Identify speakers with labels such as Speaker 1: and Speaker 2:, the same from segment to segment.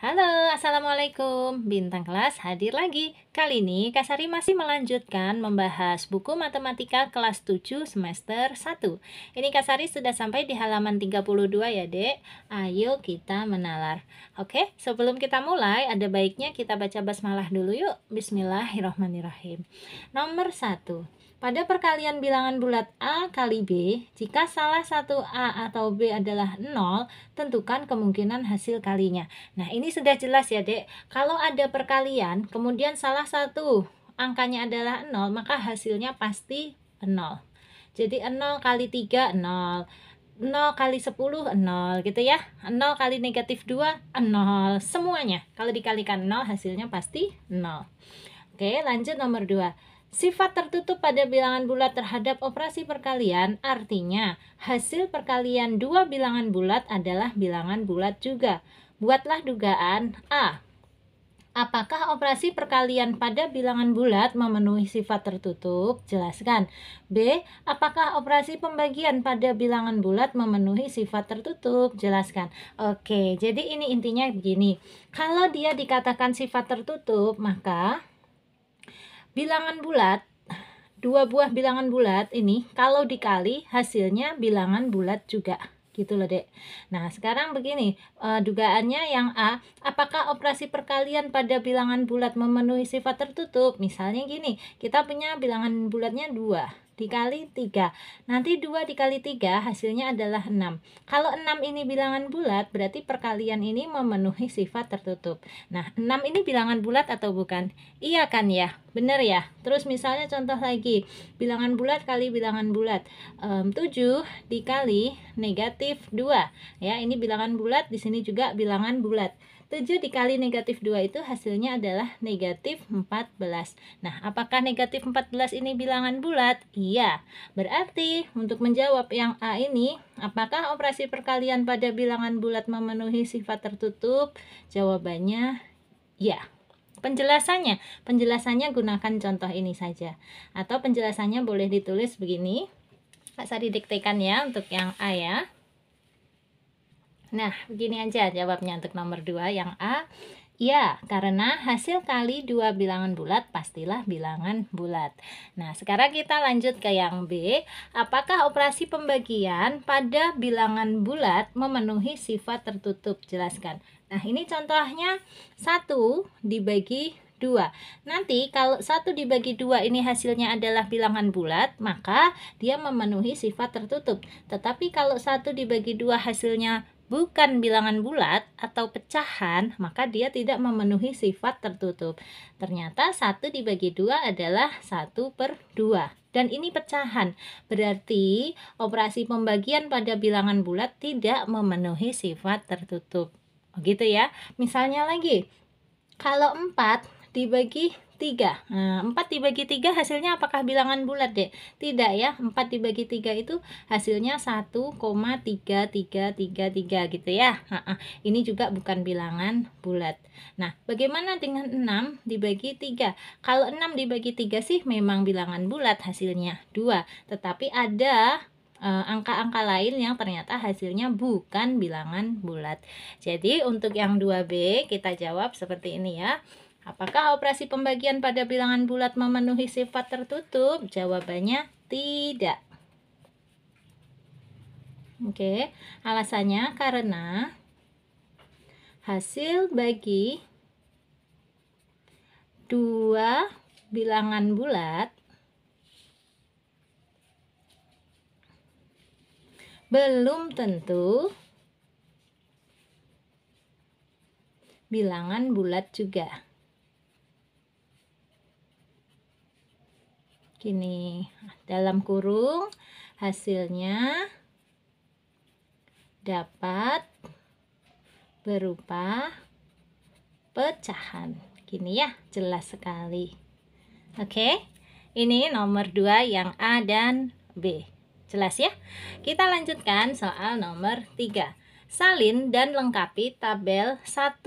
Speaker 1: Halo, Assalamualaikum. Bintang kelas hadir lagi. Kali ini Kasari masih melanjutkan membahas buku matematika kelas 7 semester 1. Ini Kasari sudah sampai di halaman 32 ya, Dek. Ayo kita menalar. Oke, sebelum kita mulai, ada baiknya kita baca basmalah dulu yuk. Bismillahirrahmanirrahim. Nomor 1. Pada perkalian bilangan bulat A kali B, jika salah satu A atau B adalah 0, tentukan kemungkinan hasil kalinya. Nah, ini sudah jelas ya, Dek. Kalau ada perkalian, kemudian salah satu angkanya adalah 0, maka hasilnya pasti 0. Jadi 0 kali 3, 0. 0 kali 10, 0 gitu ya. 0 kali negatif 2, 0. Semuanya. Kalau dikalikan 0, hasilnya pasti 0. Oke, lanjut nomor 2. Sifat tertutup pada bilangan bulat terhadap operasi perkalian artinya hasil perkalian dua bilangan bulat adalah bilangan bulat juga. Buatlah dugaan A. Apakah operasi perkalian pada bilangan bulat memenuhi sifat tertutup? Jelaskan. B. Apakah operasi pembagian pada bilangan bulat memenuhi sifat tertutup? Jelaskan. Oke, jadi ini intinya begini. Kalau dia dikatakan sifat tertutup, maka Bilangan bulat, dua buah bilangan bulat ini kalau dikali hasilnya bilangan bulat juga gitu loh dek. Nah sekarang begini uh, dugaannya yang A apakah operasi perkalian pada bilangan bulat memenuhi sifat tertutup misalnya gini kita punya bilangan bulatnya dua dikali 3. Nanti 2 dikali 3 hasilnya adalah 6. Kalau 6 ini bilangan bulat, berarti perkalian ini memenuhi sifat tertutup. Nah, 6 ini bilangan bulat atau bukan? Iya kan ya? bener ya? Terus misalnya contoh lagi, bilangan bulat kali bilangan bulat. Um, 7 dikali negatif 2. Ya, ini bilangan bulat, di sini juga bilangan bulat. 7 dikali negatif 2 itu hasilnya adalah negatif 14. Nah, apakah negatif 14 ini bilangan bulat? Iya. Berarti, untuk menjawab yang A ini, apakah operasi perkalian pada bilangan bulat memenuhi sifat tertutup? Jawabannya, ya. Penjelasannya, penjelasannya gunakan contoh ini saja. Atau penjelasannya boleh ditulis begini. Saya didiktekan ya untuk yang A ya. Nah, begini aja jawabnya untuk nomor 2 yang A. Ya, karena hasil kali dua bilangan bulat pastilah bilangan bulat. Nah, sekarang kita lanjut ke yang B. Apakah operasi pembagian pada bilangan bulat memenuhi sifat tertutup? Jelaskan. Nah, ini contohnya satu dibagi dua. Nanti kalau satu dibagi dua ini hasilnya adalah bilangan bulat, maka dia memenuhi sifat tertutup. Tetapi kalau satu dibagi dua hasilnya bukan bilangan bulat atau pecahan, maka dia tidak memenuhi sifat tertutup. Ternyata satu dibagi dua adalah satu per dua, Dan ini pecahan, berarti operasi pembagian pada bilangan bulat tidak memenuhi sifat tertutup. Oh gitu ya. Misalnya lagi, kalau empat dibagi 3. Nah, 4 dibagi 3 hasilnya apakah bilangan bulat, deh Tidak ya. 4 dibagi 3 itu hasilnya 1,3333 gitu ya. Nah, ini juga bukan bilangan bulat. Nah, bagaimana dengan 6 dibagi 3? Kalau 6 dibagi 3 sih memang bilangan bulat hasilnya 2. Tetapi ada eh, angka-angka uh, lain yang ternyata hasilnya bukan bilangan bulat. Jadi untuk yang 2B kita jawab seperti ini ya. Apakah operasi pembagian pada bilangan bulat memenuhi sifat tertutup? Jawabannya tidak. Oke, alasannya karena hasil bagi dua bilangan bulat belum tentu bilangan bulat juga. gini dalam kurung hasilnya dapat berupa pecahan gini ya jelas sekali oke okay? ini nomor 2 yang A dan B jelas ya kita lanjutkan soal nomor 3 salin dan lengkapi tabel 1.10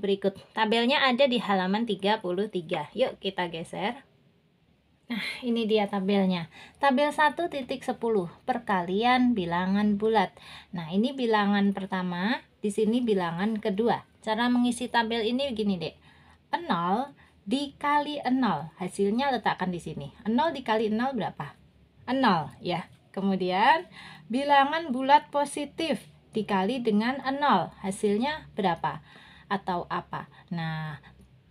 Speaker 1: berikut tabelnya ada di halaman 33 yuk kita geser Nah, ini dia tabelnya. Tabel 1.10 perkalian bilangan bulat. Nah, ini bilangan pertama, di sini bilangan kedua. Cara mengisi tabel ini begini, Dek. 0 dikali 0. Hasilnya letakkan di sini. 0 dikali 0 berapa? 0, ya. Kemudian bilangan bulat positif dikali dengan 0. Hasilnya berapa? Atau apa? Nah,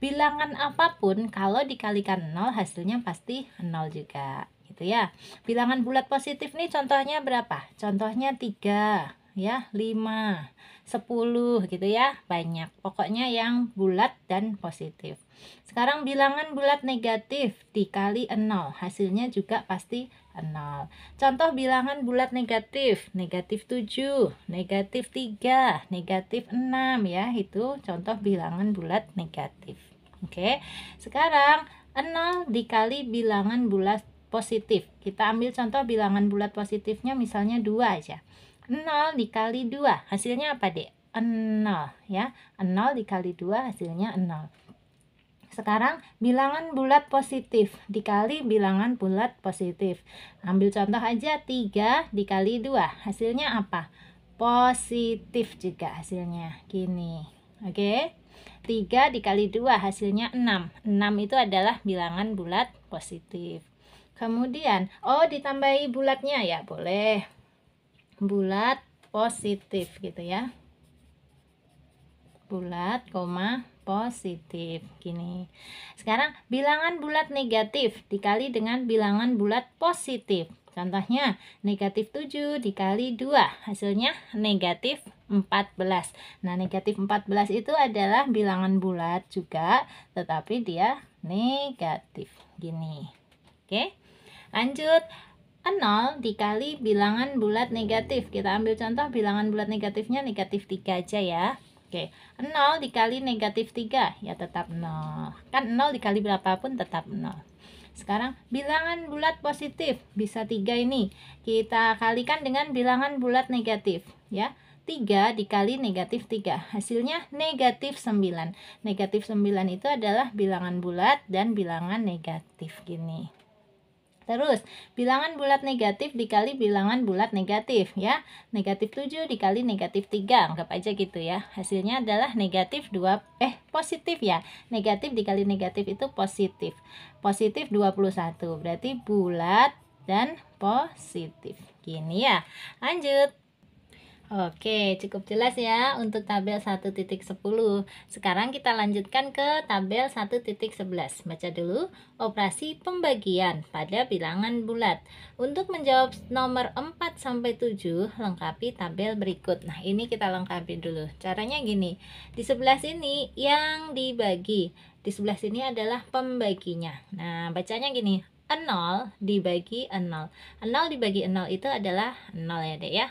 Speaker 1: Bilangan apapun kalau dikalikan 0 hasilnya pasti 0 juga gitu ya. Bilangan bulat positif nih contohnya berapa? Contohnya 3 ya, 5, 10 gitu ya. Banyak. Pokoknya yang bulat dan positif. Sekarang bilangan bulat negatif dikali 0, hasilnya juga pasti 0. Contoh bilangan bulat negatif, negatif 7, negatif 3, negatif 6 ya, itu contoh bilangan bulat negatif. Oke. Sekarang 0 dikali bilangan bulat positif. Kita ambil contoh bilangan bulat positifnya misalnya 2 aja. 0 dikali 2. Hasilnya apa, Dek? 0 ya. 0 dikali 2 hasilnya 0. Sekarang bilangan bulat positif dikali bilangan bulat positif. Ambil contoh aja 3 dikali 2. Hasilnya apa? Positif juga hasilnya. Gini. Oke. Okay? 3 dikali 2 hasilnya 6. 6 itu adalah bilangan bulat positif. Kemudian, oh ditambahi bulatnya ya boleh. Bulat positif gitu ya. Bulat, koma, positif gini sekarang bilangan bulat negatif dikali dengan bilangan bulat positif Contohnya, negatif 7 dikali 2, hasilnya negatif 14. Nah, negatif 14 itu adalah bilangan bulat juga, tetapi dia negatif. Gini, oke. Lanjut, 0 dikali bilangan bulat negatif. Kita ambil contoh bilangan bulat negatifnya negatif 3 aja ya. Oke, 0 dikali negatif 3, ya tetap 0. Kan 0 dikali berapapun tetap 0. Sekarang bilangan bulat positif bisa tiga ini. Kita kalikan dengan bilangan bulat negatif ya. tiga dikali negatif tiga Hasilnya negatif sembilan Negatif sembilan itu adalah bilangan bulat dan bilangan negatif gini Terus, bilangan bulat negatif dikali bilangan bulat negatif ya. Negatif 7 dikali negatif 3, anggap aja gitu ya. Hasilnya adalah negatif 2, eh positif ya. Negatif dikali negatif itu positif. Positif 21, berarti bulat dan positif. Gini ya, lanjut. Oke, cukup jelas ya untuk tabel 1.10. Sekarang kita lanjutkan ke tabel 1.11. Baca dulu operasi pembagian pada bilangan bulat. Untuk menjawab nomor 4 sampai 7, lengkapi tabel berikut. Nah, ini kita lengkapi dulu. Caranya gini. Di sebelah sini yang dibagi. Di sebelah sini adalah pembaginya. Nah, bacanya gini. 0 dibagi 0. 0 dibagi 0 itu adalah 0 ya, Dek ya.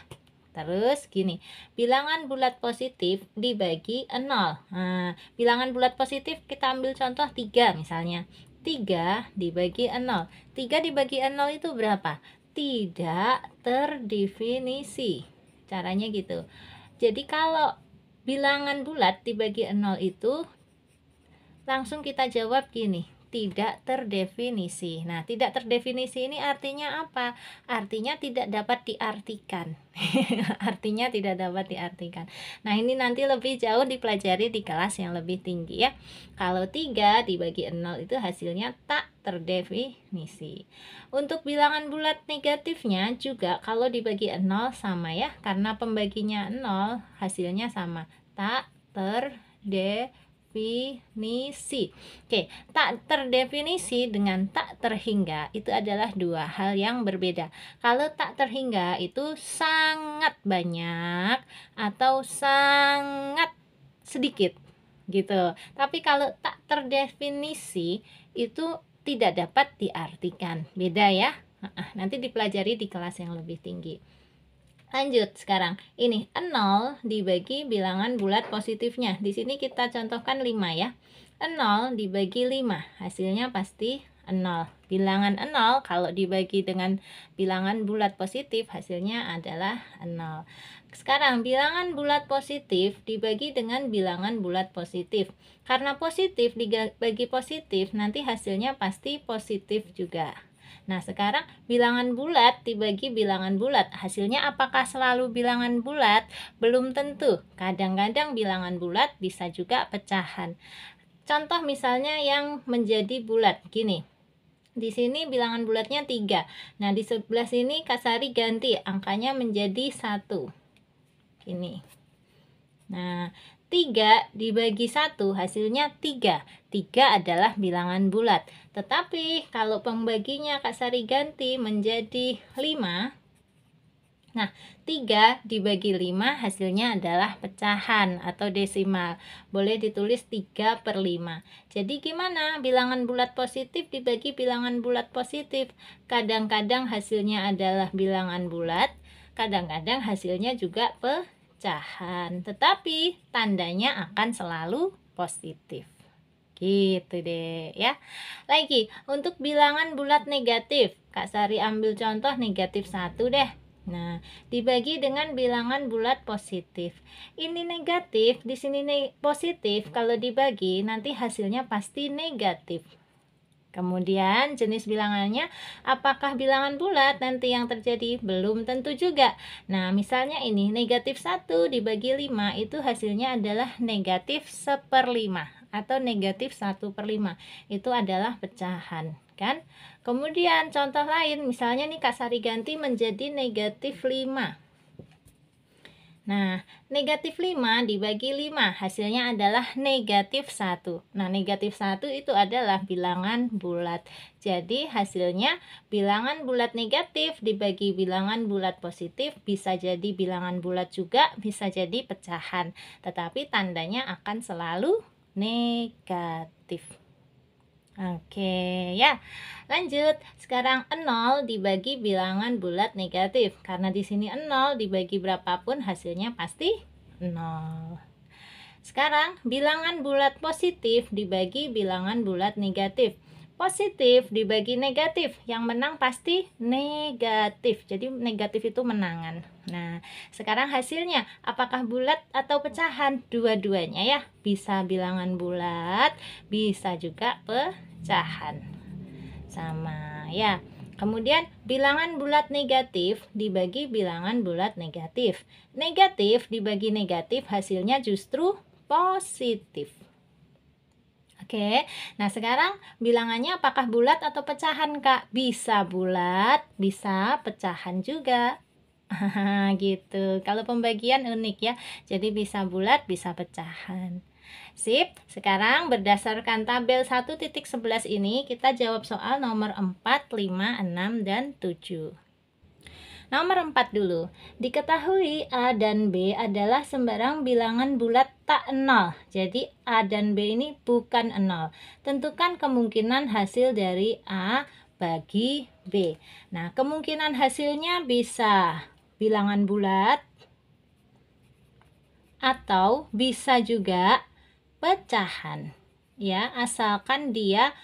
Speaker 1: Terus gini, bilangan bulat positif dibagi 0. Nah, bilangan bulat positif kita ambil contoh 3 misalnya. 3 dibagi 0. 3 dibagi 0 itu berapa? Tidak terdefinisi. Caranya gitu. Jadi kalau bilangan bulat dibagi 0 itu langsung kita jawab gini tidak terdefinisi. Nah, tidak terdefinisi ini artinya apa? Artinya tidak dapat diartikan. artinya tidak dapat diartikan. Nah, ini nanti lebih jauh dipelajari di kelas yang lebih tinggi ya. Kalau 3 dibagi 0 itu hasilnya tak terdefinisi. Untuk bilangan bulat negatifnya juga kalau dibagi 0 sama ya, karena pembaginya 0 hasilnya sama. Tak terdefinisi Definisi, Oke, tak terdefinisi dengan tak terhingga itu adalah dua hal yang berbeda. Kalau tak terhingga itu sangat banyak atau sangat sedikit gitu. Tapi kalau tak terdefinisi itu tidak dapat diartikan. Beda ya. Nanti dipelajari di kelas yang lebih tinggi. Lanjut sekarang. Ini 0 dibagi bilangan bulat positifnya. Di sini kita contohkan 5 ya. 0 dibagi 5. Hasilnya pasti 0. Bilangan 0 kalau dibagi dengan bilangan bulat positif hasilnya adalah 0. Sekarang bilangan bulat positif dibagi dengan bilangan bulat positif. Karena positif dibagi positif nanti hasilnya pasti positif juga. Nah, sekarang bilangan bulat dibagi bilangan bulat. Hasilnya apakah selalu bilangan bulat? Belum tentu. Kadang-kadang bilangan bulat bisa juga pecahan. Contoh misalnya yang menjadi bulat gini. Di sini bilangan bulatnya 3. Nah, di sebelah sini Kasari ganti angkanya menjadi 1. Gini. Nah, 3 dibagi 1 hasilnya 3. 3 adalah bilangan bulat. Tetapi kalau pembaginya Kak Sari ganti menjadi 5. Nah, 3 dibagi 5 hasilnya adalah pecahan atau desimal. Boleh ditulis 3 per 5. Jadi gimana bilangan bulat positif dibagi bilangan bulat positif? Kadang-kadang hasilnya adalah bilangan bulat, kadang-kadang hasilnya juga pecahan pecahan, tetapi tandanya akan selalu positif. Gitu deh ya. Lagi, untuk bilangan bulat negatif, Kak Sari ambil contoh negatif satu deh. Nah, dibagi dengan bilangan bulat positif. Ini negatif, di sini ne positif. Kalau dibagi, nanti hasilnya pasti negatif. Kemudian jenis bilangannya, apakah bilangan bulat nanti yang terjadi? Belum tentu juga. Nah, misalnya ini negatif 1 dibagi 5 itu hasilnya adalah negatif 1 per 5 atau negatif 1 per 5. Itu adalah pecahan kan. Kemudian contoh lain, misalnya nih Kak Sari ganti menjadi negatif 5 Nah, negatif 5 dibagi 5 hasilnya adalah negatif 1. Nah, negatif 1 itu adalah bilangan bulat. Jadi hasilnya bilangan bulat negatif dibagi bilangan bulat positif bisa jadi bilangan bulat juga, bisa jadi pecahan. Tetapi tandanya akan selalu negatif. Oke ya, lanjut. Sekarang 0 dibagi bilangan bulat negatif. Karena di sini 0 dibagi berapapun hasilnya pasti 0. Sekarang bilangan bulat positif dibagi bilangan bulat negatif positif dibagi negatif yang menang pasti negatif jadi negatif itu menangan nah sekarang hasilnya apakah bulat atau pecahan dua-duanya ya bisa bilangan bulat bisa juga pecahan sama ya Kemudian bilangan bulat negatif dibagi bilangan bulat negatif. Negatif dibagi negatif hasilnya justru positif. Oke. Nah, sekarang bilangannya apakah bulat atau pecahan, Kak? Bisa bulat, bisa pecahan juga. gitu. Kalau pembagian unik ya. Jadi bisa bulat, bisa pecahan. Sip, sekarang berdasarkan tabel 1.11 ini kita jawab soal nomor 4, 5, 6, dan 7. Nomor 4 dulu. Diketahui A dan B adalah sembarang bilangan bulat tak nol. Jadi A dan B ini bukan nol. Tentukan kemungkinan hasil dari A bagi B. Nah, kemungkinan hasilnya bisa bilangan bulat atau bisa juga pecahan. Ya, asalkan dia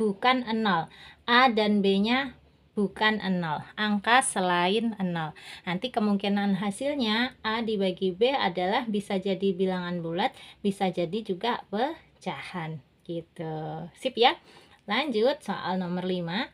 Speaker 1: bukan nol. A dan B-nya bukan 0. Angka selain 0. Nanti kemungkinan hasilnya A dibagi B adalah bisa jadi bilangan bulat, bisa jadi juga pecahan. Gitu. Sip ya? Lanjut soal nomor 5.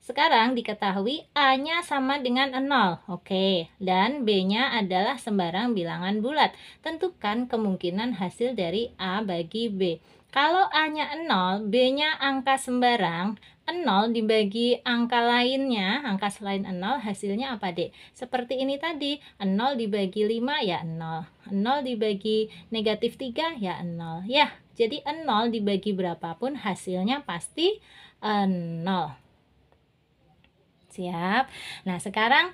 Speaker 1: Sekarang diketahui A-nya sama dengan 0, oke, dan B-nya adalah sembarang bilangan bulat. Tentukan kemungkinan hasil dari A bagi B. Kalau A-nya 0, B-nya angka sembarang, 0 dibagi angka lainnya, angka selain 0 hasilnya apa dek? Seperti ini tadi, 0 dibagi 5 ya 0, 0 dibagi negatif 3 ya 0. Ya, jadi 0 dibagi berapapun hasilnya pasti 0. Siap. Nah sekarang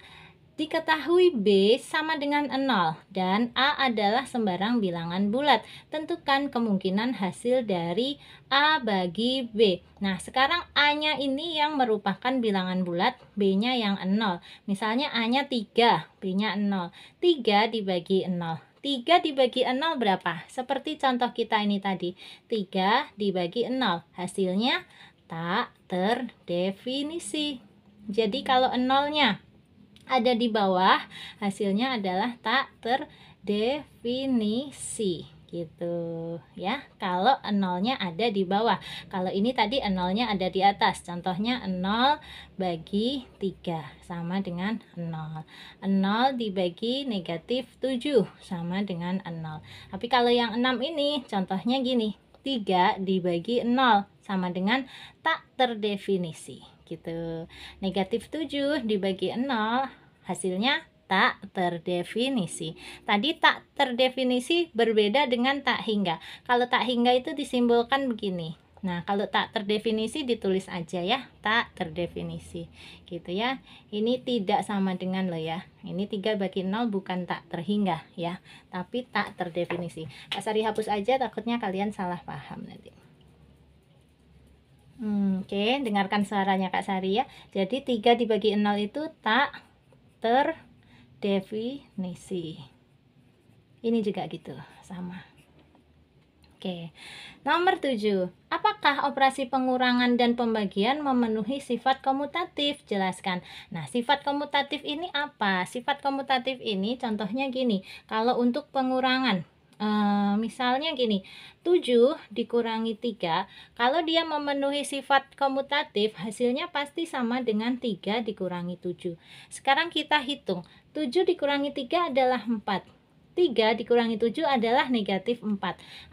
Speaker 1: Diketahui B sama dengan 0 dan A adalah sembarang bilangan bulat. Tentukan kemungkinan hasil dari A bagi B. Nah, sekarang A-nya ini yang merupakan bilangan bulat, B-nya yang 0. Misalnya A-nya 3, B-nya 0. 3 dibagi 0. 3 dibagi 0 berapa? Seperti contoh kita ini tadi. 3 dibagi 0. Hasilnya tak terdefinisi. Jadi kalau nolnya ada di bawah hasilnya adalah tak terdefinisi gitu ya kalau nolnya ada di bawah kalau ini tadi nolnya ada di atas contohnya nol bagi tiga sama dengan nol. Nol dibagi negatif tujuh sama dengan nol. tapi kalau yang enam ini contohnya gini tiga dibagi nol sama dengan tak terdefinisi gitu. Negatif 7 dibagi 0 hasilnya tak terdefinisi. Tadi tak terdefinisi berbeda dengan tak hingga. Kalau tak hingga itu disimbolkan begini. Nah, kalau tak terdefinisi ditulis aja ya, tak terdefinisi. Gitu ya. Ini tidak sama dengan lo ya. Ini 3 bagi 0 bukan tak terhingga ya, tapi tak terdefinisi. Kasari hapus aja takutnya kalian salah paham nanti. Hmm, Oke, okay. dengarkan suaranya Kak Sari ya. Jadi tiga dibagi nol itu tak terdefinisi. Ini juga gitu, sama. Oke. Okay. Nomor 7. Apakah operasi pengurangan dan pembagian memenuhi sifat komutatif? Jelaskan. Nah, sifat komutatif ini apa? Sifat komutatif ini contohnya gini. Kalau untuk pengurangan, Uh, misalnya gini, 7 dikurangi 3, kalau dia memenuhi sifat komutatif, hasilnya pasti sama dengan 3 dikurangi 7. Sekarang kita hitung, 7 dikurangi 3 adalah 4. 3 dikurangi 7 adalah negatif 4.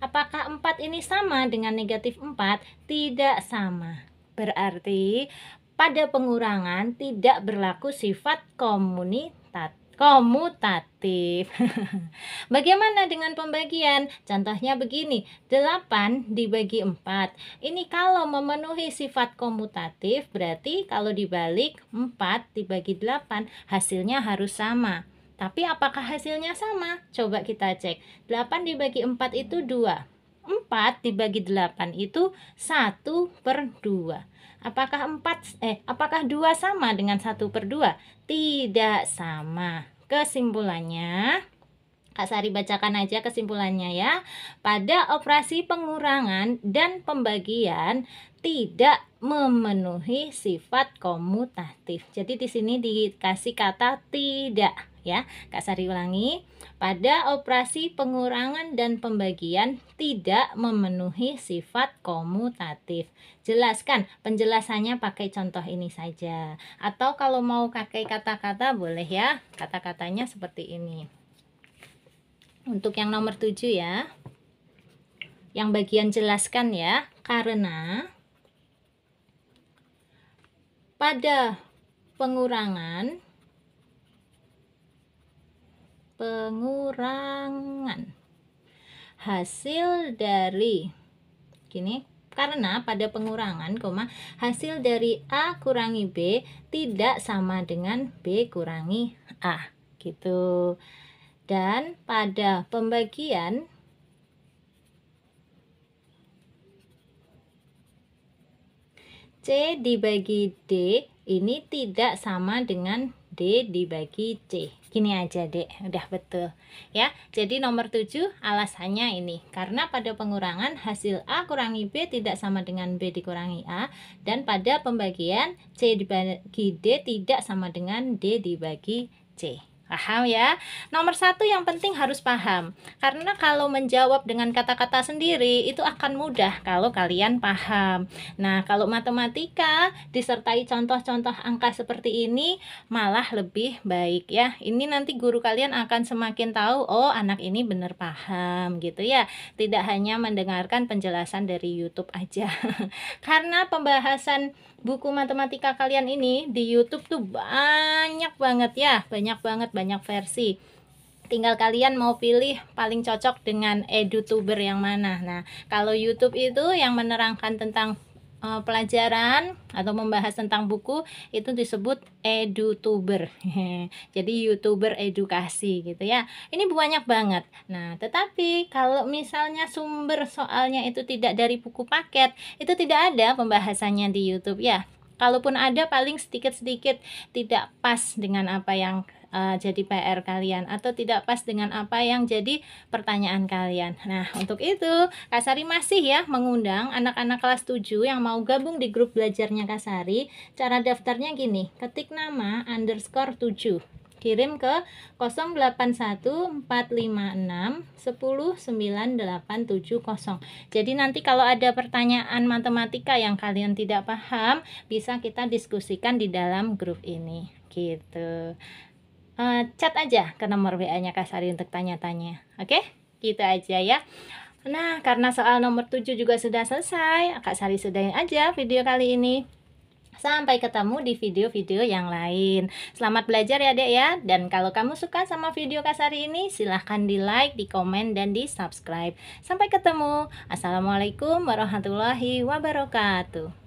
Speaker 1: Apakah 4 ini sama dengan negatif 4? Tidak sama. Berarti pada pengurangan tidak berlaku sifat komunitatif komutatif. Bagaimana dengan pembagian? Contohnya begini, 8 dibagi 4. Ini kalau memenuhi sifat komutatif, berarti kalau dibalik 4 dibagi 8, hasilnya harus sama. Tapi apakah hasilnya sama? Coba kita cek. 8 dibagi 4 itu 2. 4 dibagi 8 itu 1 per 2. Apakah 4 eh apakah 2 sama dengan 1 per 2? Tidak sama. Kesimpulannya Kak Sari bacakan aja kesimpulannya ya. Pada operasi pengurangan dan pembagian, tidak memenuhi sifat komutatif. Jadi di sini dikasih kata tidak ya. Kak Sari ulangi, pada operasi pengurangan dan pembagian tidak memenuhi sifat komutatif. Jelaskan penjelasannya pakai contoh ini saja. Atau kalau mau pakai kata-kata boleh ya. Kata-katanya seperti ini. Untuk yang nomor 7 ya. Yang bagian jelaskan ya, karena pada pengurangan pengurangan hasil dari gini karena pada pengurangan koma hasil dari A kurangi B tidak sama dengan B kurangi A gitu dan pada pembagian C dibagi D ini tidak sama dengan D dibagi C. Gini aja, Dek. Udah betul. Ya. Jadi nomor 7 alasannya ini. Karena pada pengurangan hasil A kurangi B tidak sama dengan B dikurangi A dan pada pembagian C dibagi D tidak sama dengan D dibagi C. Paham ya? Nomor satu yang penting harus paham. Karena kalau menjawab dengan kata-kata sendiri itu akan mudah kalau kalian paham. Nah, kalau matematika disertai contoh-contoh angka seperti ini malah lebih baik ya. Ini nanti guru kalian akan semakin tahu, oh anak ini benar paham gitu ya. Tidak hanya mendengarkan penjelasan dari YouTube aja. Karena pembahasan buku matematika kalian ini di YouTube tuh banyak banget ya, banyak banget banyak versi. Tinggal kalian mau pilih paling cocok dengan edutuber yang mana. Nah, kalau YouTube itu yang menerangkan tentang uh, pelajaran atau membahas tentang buku itu disebut edutuber. Jadi youtuber edukasi gitu ya. Ini banyak banget. Nah, tetapi kalau misalnya sumber soalnya itu tidak dari buku paket, itu tidak ada pembahasannya di YouTube ya. Kalaupun ada paling sedikit-sedikit tidak pas dengan apa yang uh, jadi PR kalian atau tidak pas dengan apa yang jadi pertanyaan kalian. Nah, untuk itu Kasari masih ya mengundang anak-anak kelas 7 yang mau gabung di grup belajarnya Kasari. Cara daftarnya gini, ketik nama underscore 7 kirim ke 081456109870. Jadi nanti kalau ada pertanyaan matematika yang kalian tidak paham, bisa kita diskusikan di dalam grup ini. Gitu uh, chat aja ke nomor WA-nya Kasari untuk tanya-tanya. Oke? Okay? Gitu aja ya. Nah, karena soal nomor 7 juga sudah selesai, Kak Sari sudahin aja video kali ini. Sampai ketemu di video-video yang lain. Selamat belajar ya dek ya. Dan kalau kamu suka sama video Kak Sari ini, silahkan di like, di komen, dan di subscribe. Sampai ketemu. Assalamualaikum warahmatullahi wabarakatuh.